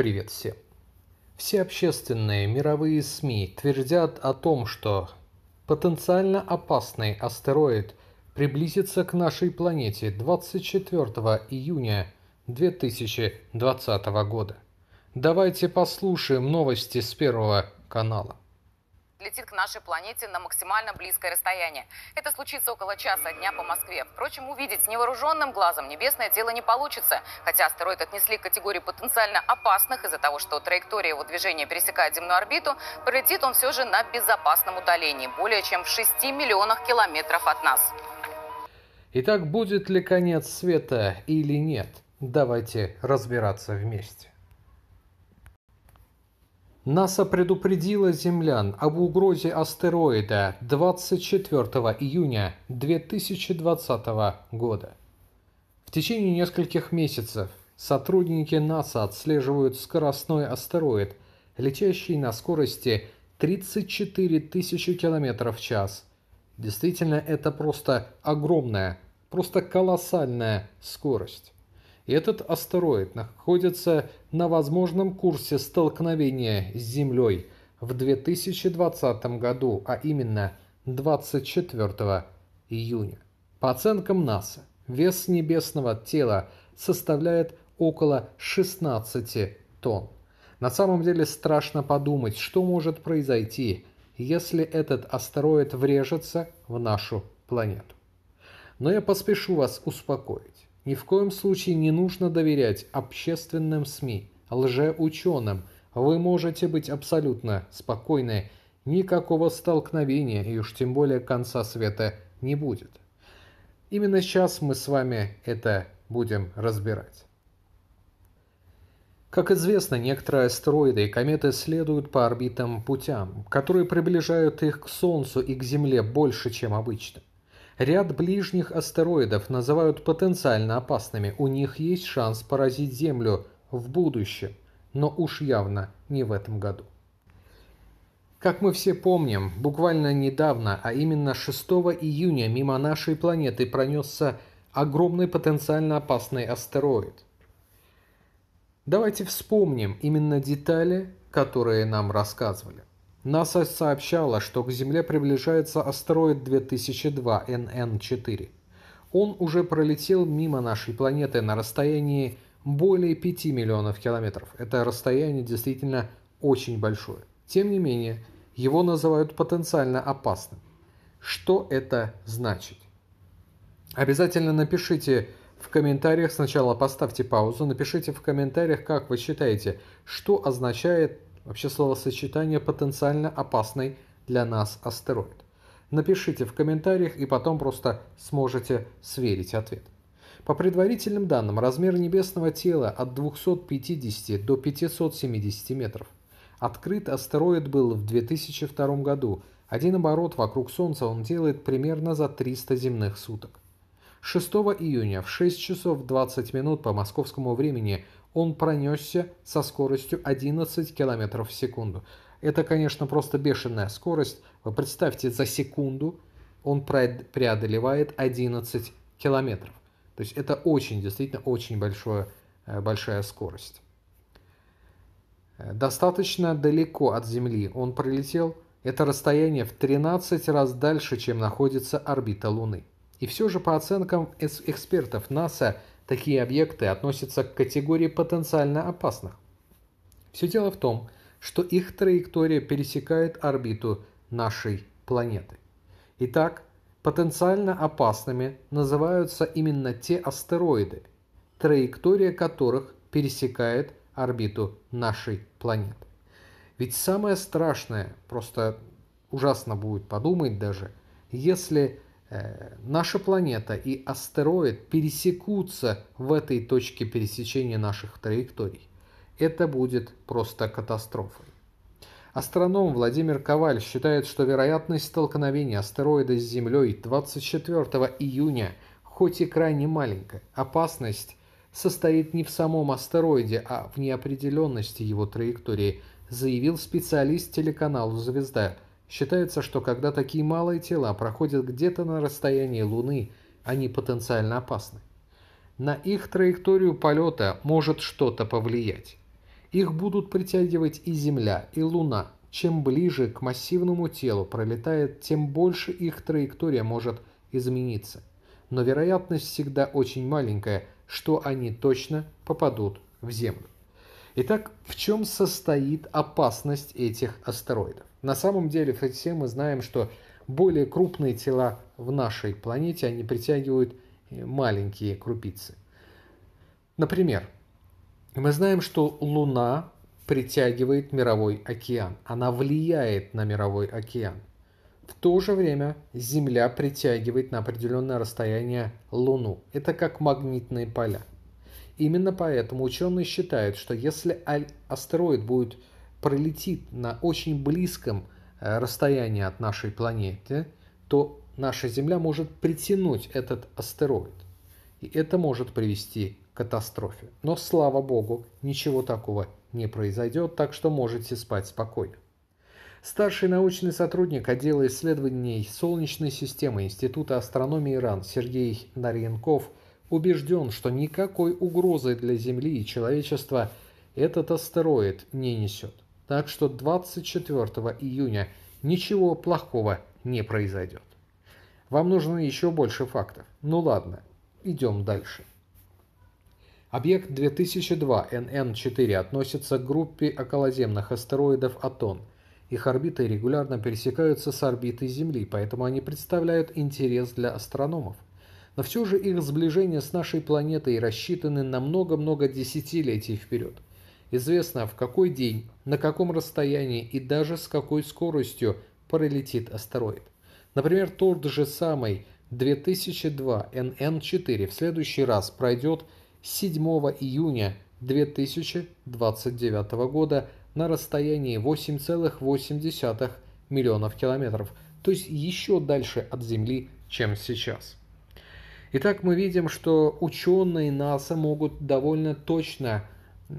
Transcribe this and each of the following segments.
Привет всем. Все общественные мировые СМИ твердят о том, что потенциально опасный астероид приблизится к нашей планете 24 июня 2020 года. Давайте послушаем новости с Первого канала летит к нашей планете на максимально близкое расстояние. Это случится около часа дня по Москве. Впрочем, увидеть с невооруженным глазом небесное тело не получится, хотя астероид отнесли к категории потенциально опасных из-за того, что траектория его движения пересекает земную орбиту, пролетит он все же на безопасном удалении, более чем в 6 миллионах километров от нас. Итак, будет ли конец света или нет? Давайте разбираться вместе. НАСА предупредила землян об угрозе астероида 24 июня 2020 года. В течение нескольких месяцев сотрудники НАСА отслеживают скоростной астероид, летящий на скорости 34 тысячи километров в час. Действительно, это просто огромная, просто колоссальная скорость. Этот астероид находится на возможном курсе столкновения с Землей в 2020 году, а именно 24 июня. По оценкам НАСА, вес небесного тела составляет около 16 тонн. На самом деле страшно подумать, что может произойти, если этот астероид врежется в нашу планету. Но я поспешу вас успокоить. Ни в коем случае не нужно доверять общественным СМИ, лжеученым. Вы можете быть абсолютно спокойны. Никакого столкновения и уж тем более конца света не будет. Именно сейчас мы с вами это будем разбирать. Как известно, некоторые астероиды и кометы следуют по орбитам путям, которые приближают их к Солнцу и к Земле больше, чем обычно. Ряд ближних астероидов называют потенциально опасными, у них есть шанс поразить Землю в будущем, но уж явно не в этом году. Как мы все помним, буквально недавно, а именно 6 июня мимо нашей планеты пронесся огромный потенциально опасный астероид. Давайте вспомним именно детали, которые нам рассказывали. НАСА сообщала, что к Земле приближается астероид 2002 NN4. Он уже пролетел мимо нашей планеты на расстоянии более 5 миллионов километров. Это расстояние действительно очень большое. Тем не менее, его называют потенциально опасным. Что это значит? Обязательно напишите в комментариях, сначала поставьте паузу, напишите в комментариях, как вы считаете, что означает Вообще словосочетание потенциально опасный для нас астероид. Напишите в комментариях и потом просто сможете сверить ответ. По предварительным данным, размер небесного тела от 250 до 570 метров. Открыт астероид был в 2002 году. Один оборот вокруг Солнца он делает примерно за 300 земных суток. 6 июня в 6 часов 20 минут по московскому времени он пронесся со скоростью 11 км в секунду. Это, конечно, просто бешеная скорость. Вы представьте, за секунду он преодолевает 11 километров. То есть это очень, действительно, очень большое, э, большая скорость. Э, достаточно далеко от Земли он пролетел. Это расстояние в 13 раз дальше, чем находится орбита Луны. И все же, по оценкам экспертов НАСА, Такие объекты относятся к категории потенциально опасных. Все дело в том, что их траектория пересекает орбиту нашей планеты. Итак, потенциально опасными называются именно те астероиды, траектория которых пересекает орбиту нашей планеты. Ведь самое страшное, просто ужасно будет подумать даже, если Э, наша планета и астероид пересекутся в этой точке пересечения наших траекторий. Это будет просто катастрофой. Астроном Владимир Коваль считает, что вероятность столкновения астероида с Землей 24 июня, хоть и крайне маленькая, опасность состоит не в самом астероиде, а в неопределенности его траектории, заявил специалист телеканалу «Звезда» Считается, что когда такие малые тела проходят где-то на расстоянии Луны, они потенциально опасны. На их траекторию полета может что-то повлиять. Их будут притягивать и Земля, и Луна. Чем ближе к массивному телу пролетает, тем больше их траектория может измениться. Но вероятность всегда очень маленькая, что они точно попадут в Землю. Итак, в чем состоит опасность этих астероидов? На самом деле все мы знаем, что более крупные тела в нашей планете, они притягивают э, маленькие крупицы. Например, мы знаем, что Луна притягивает мировой океан. Она влияет на мировой океан. В то же время Земля притягивает на определенное расстояние Луну. Это как магнитные поля. Именно поэтому ученые считают, что если астероид будет пролетит на очень близком э, расстоянии от нашей планеты, то наша Земля может притянуть этот астероид. И это может привести к катастрофе. Но, слава богу, ничего такого не произойдет, так что можете спать спокойно. Старший научный сотрудник отдела исследований Солнечной системы Института астрономии Иран Сергей Наренков убежден, что никакой угрозы для Земли и человечества этот астероид не несет. Так что 24 июня ничего плохого не произойдет. Вам нужно еще больше фактов. Ну ладно, идем дальше. Объект 2002 nn 4 относится к группе околоземных астероидов Атон. Их орбиты регулярно пересекаются с орбитой Земли, поэтому они представляют интерес для астрономов. Но все же их сближение с нашей планетой рассчитаны на много-много десятилетий вперед. Известно, в какой день, на каком расстоянии и даже с какой скоростью пролетит астероид. Например, тот же самый 2002 NN4 в следующий раз пройдет 7 июня 2029 года на расстоянии 8,8 миллионов километров, то есть еще дальше от Земли, чем сейчас. Итак, мы видим, что ученые НАСА могут довольно точно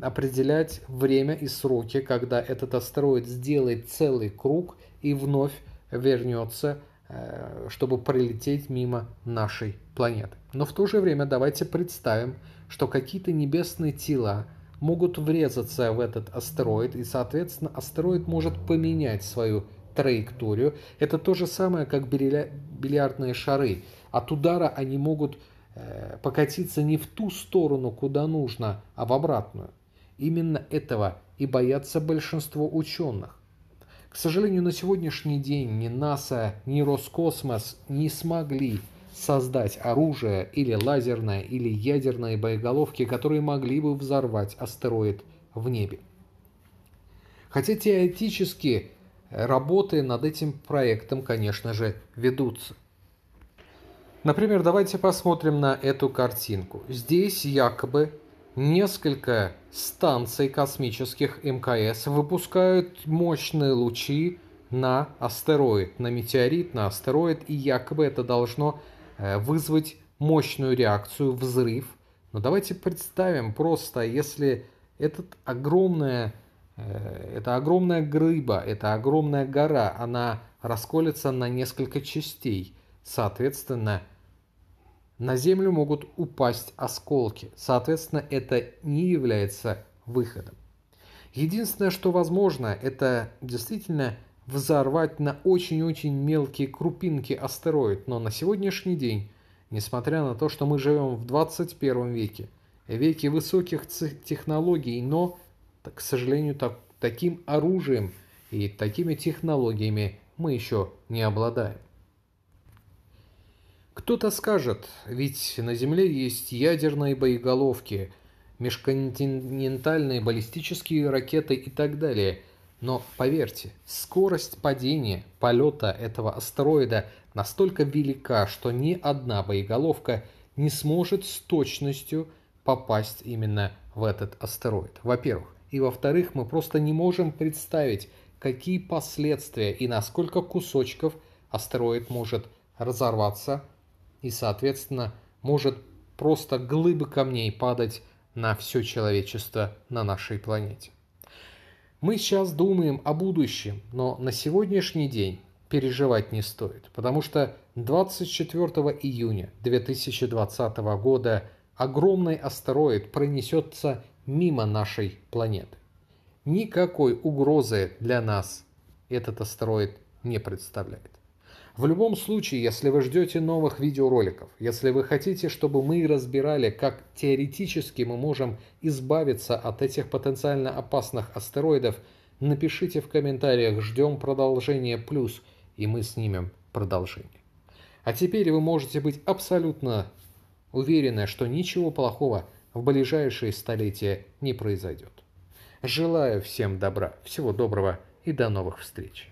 определять время и сроки, когда этот астероид сделает целый круг и вновь вернется, э, чтобы пролететь мимо нашей планеты. Но в то же время давайте представим, что какие-то небесные тела могут врезаться в этот астероид, и, соответственно, астероид может поменять свою траекторию. Это то же самое, как бильярдные шары. От удара они могут э, покатиться не в ту сторону, куда нужно, а в обратную. Именно этого и боятся большинство ученых. К сожалению, на сегодняшний день ни НАСА, ни Роскосмос не смогли создать оружие или лазерное, или ядерные боеголовки, которые могли бы взорвать астероид в небе. Хотя теоретически работы над этим проектом, конечно же, ведутся. Например, давайте посмотрим на эту картинку. Здесь якобы Несколько станций космических МКС выпускают мощные лучи на астероид, на метеорит, на астероид, и якобы это должно э, вызвать мощную реакцию, взрыв. Но давайте представим просто, если этот огромная, э, это огромная грыба, это огромная гора, она расколется на несколько частей. Соответственно, на землю могут упасть осколки, соответственно, это не является выходом. Единственное, что возможно, это действительно взорвать на очень-очень мелкие крупинки астероид, но на сегодняшний день, несмотря на то, что мы живем в 21 веке, веке высоких технологий, но, к сожалению, так, таким оружием и такими технологиями мы еще не обладаем. Кто-то скажет, ведь на Земле есть ядерные боеголовки, межконтинентальные баллистические ракеты и так далее. Но поверьте, скорость падения полета этого астероида настолько велика, что ни одна боеголовка не сможет с точностью попасть именно в этот астероид. Во-первых. И во-вторых, мы просто не можем представить, какие последствия и насколько кусочков астероид может разорваться и, соответственно, может просто глыбы камней падать на все человечество на нашей планете. Мы сейчас думаем о будущем, но на сегодняшний день переживать не стоит, потому что 24 июня 2020 года огромный астероид пронесется мимо нашей планеты. Никакой угрозы для нас этот астероид не представляет. В любом случае, если вы ждете новых видеороликов, если вы хотите, чтобы мы разбирали, как теоретически мы можем избавиться от этих потенциально опасных астероидов, напишите в комментариях «Ждем продолжения плюс» и мы снимем продолжение. А теперь вы можете быть абсолютно уверены, что ничего плохого в ближайшие столетия не произойдет. Желаю всем добра, всего доброго и до новых встреч.